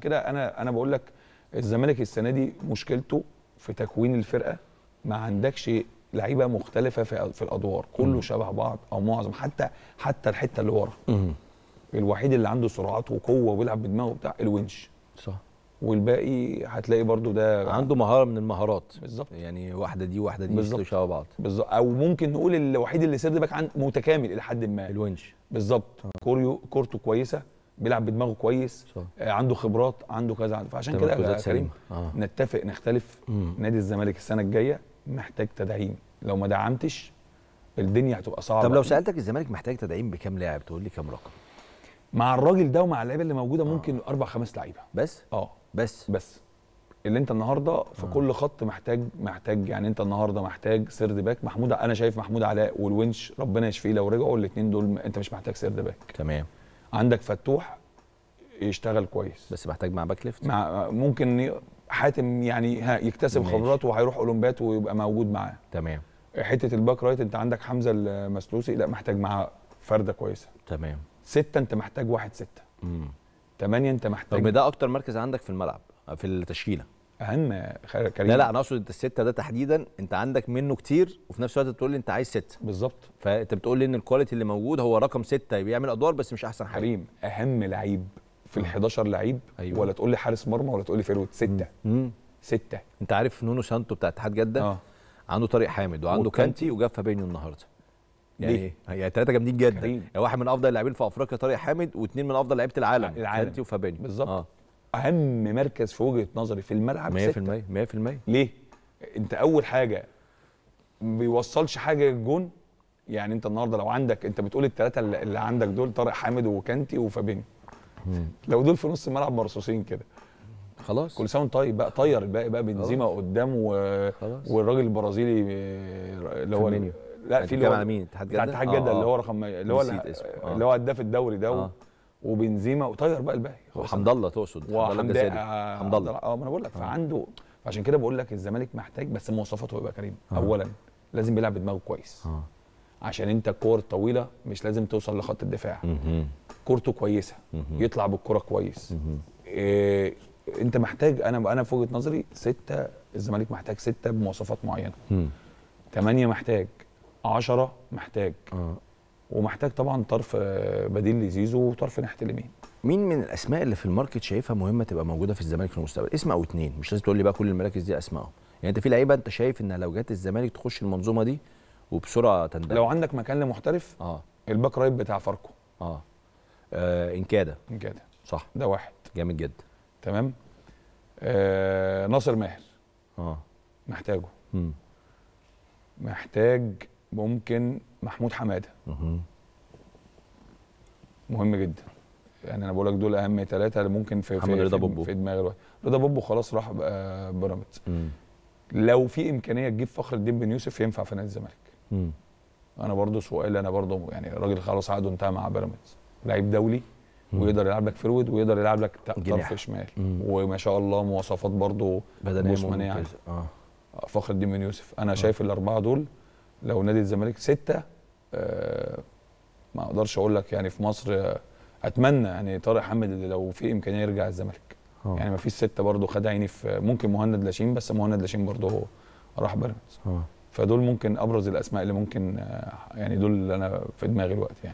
كده انا انا بقول لك الزمالك السنه دي مشكلته في تكوين الفرقه ما عندكش لعيبه مختلفه في في الادوار كله شبه بعض او معظم حتى حتى الحته اللي ورا الوحيد اللي عنده سرعات وقوه وبيلعب بدماغه بتاع الونش صح والباقي هتلاقي برضو ده عنده مهاره من المهارات بالظبط يعني واحده دي واحده دي بالظبط شبه بعض بالظبط او ممكن نقول الوحيد اللي سيرد باك متكامل الى حد ما الونش بالظبط آه. كوريو كورته كويسه بيلعب بدماغه كويس صح. آه، عنده خبرات عنده كذا فعشان كده يا كريم آه. نتفق نختلف مم. نادي الزمالك السنه الجايه محتاج تدعيم لو ما دعمتش الدنيا هتبقى صعبه طب لو سالتك الزمالك محتاج تدعيم بكام لاعب تقول لي كام رقم مع الراجل ده ومع اللعيبه اللي موجوده ممكن آه. اربع خمس لعيبه بس اه بس بس اللي انت النهارده في آه. كل خط محتاج محتاج يعني انت النهارده محتاج سيرد باك محمود انا شايف محمود علاء والونش ربنا يشفيه لو رجعوا الاثنين دول انت مش محتاج سيرد باك تمام عندك فتوح يشتغل كويس بس محتاج مع باك ليفت مع ممكن حاتم يعني ها يكتسب خبرات وهيروح اولمبيات ويبقى موجود معاه تمام حته الباك رايت انت عندك حمزه المسلوسي لا محتاج معاه فرده كويسه تمام سته انت محتاج واحد سته امم ثمانيه انت محتاج طب ده اكتر مركز عندك في الملعب في التشكيله اهم كريم لا لا انا اقصد انت السته ده تحديدا انت عندك منه كتير وفي نفس الوقت بتقول لي انت عايز سته بالظبط فانت بتقول لي ان الكواليتي اللي موجود هو رقم سته بيعمل ادوار بس مش احسن حاجه كريم اهم لعيب في آه. ال 11 لعيب أيوة. ولا تقول لي حارس مرمى ولا تقول لي فيروت سته مم. سته انت عارف نونو سانتو بتاع اتحاد جده آه. عنده طارق حامد وعنده كانتي وجاب فابينيو النهارده يعني ليه؟ يعني ثلاثه جامدين جدا يعني واحد من افضل اللاعبين في افريقيا طارق حامد واثنين من افضل لعيبه العالم, العالم. كانتي وفابينيو بالظبط آه. اهم مركز في وجهه نظري في الملعب 100% 100% ليه؟ انت اول حاجه ما بيوصلش حاجه للجون يعني انت النهارده لو عندك انت بتقول الثلاثه اللي عندك دول طارق حامد وكانتي وفابين لو دول في نص الملعب مرصوصين كده خلاص كل سنه طيب بقى طير الباقي بقى بنزيما قدام و... والراجل البرازيلي آه، اللي هو لا في اللي هو مين؟ اتحاد جده اتحاد جده اللي آه. هو رقم اللي هو اللي هو آه. هداف الدوري ده وبنزيما وطير بقى الباقي وحمد الله تقصد وحمد الله آه، حمد الله اه ما انا بقول لك آه. فعنده فعشان كده بقول لك الزمالك محتاج بس مواصفاته يبقى كريم آه. اولا لازم بيلعب بدماغه كويس آه. عشان انت الكور الطويله مش لازم توصل لخط الدفاع كورته كويسه يطلع بالكره كويس إيه انت محتاج انا انا في وجهه نظري سته الزمالك محتاج سته بمواصفات معينه ثمانيه محتاج 10 محتاج آه. ومحتاج طبعا طرف آه، بديل لزيزو وطرف ناحيه اليمين مين من الاسماء اللي في الماركت شايفها مهمه تبقى موجوده في الزمالك في المستقبل اسم او اتنين مش لازم تقول لي بقى كل المراكز دي اسمائهم يعني انت في لعيبه انت شايف انها لو جت الزمالك تخش المنظومه دي وبسرعه تندم لو عندك مكان لمحترف اه الباك رايت بتاع فاركو اه, آه انكاده انكاده صح ده واحد جامد جدا تمام آه ناصر ماهر اه محتاجه مم. محتاج ممكن محمود حماده مهم جدا يعني انا بقول لك دول اهم ثلاثه اللي ممكن في محمد رضا بوبو في دماغ الواحد رضا بوبو خلاص راح آه، بيراميدز لو في امكانيه تجيب فخر الدين بن يوسف ينفع في نادي الزمالك انا برضو سؤال انا برضو يعني الراجل خلاص عقده انتهى مع بيراميدز لعيب دولي ويقدر يلعب لك فرويد ويقدر يلعب لك طرف شمال وما شاء الله مواصفات برضو جسمانيه آه. آه. فخر الدين بن يوسف انا آه. شايف الاربعه دول لو نادي الزمالك سته آه، ما اقدرش اقول لك يعني في مصر آه، اتمنى يعني طارق حمد اللي لو في امكانيه يرجع الزمالك آه. يعني ما فيش سته برضه خد عيني في ممكن مهند لاشين بس مهند لاشين برضه راح بيراميدز فدول ممكن ابرز الاسماء اللي ممكن يعني دول اللي انا في دماغي الوقت يعني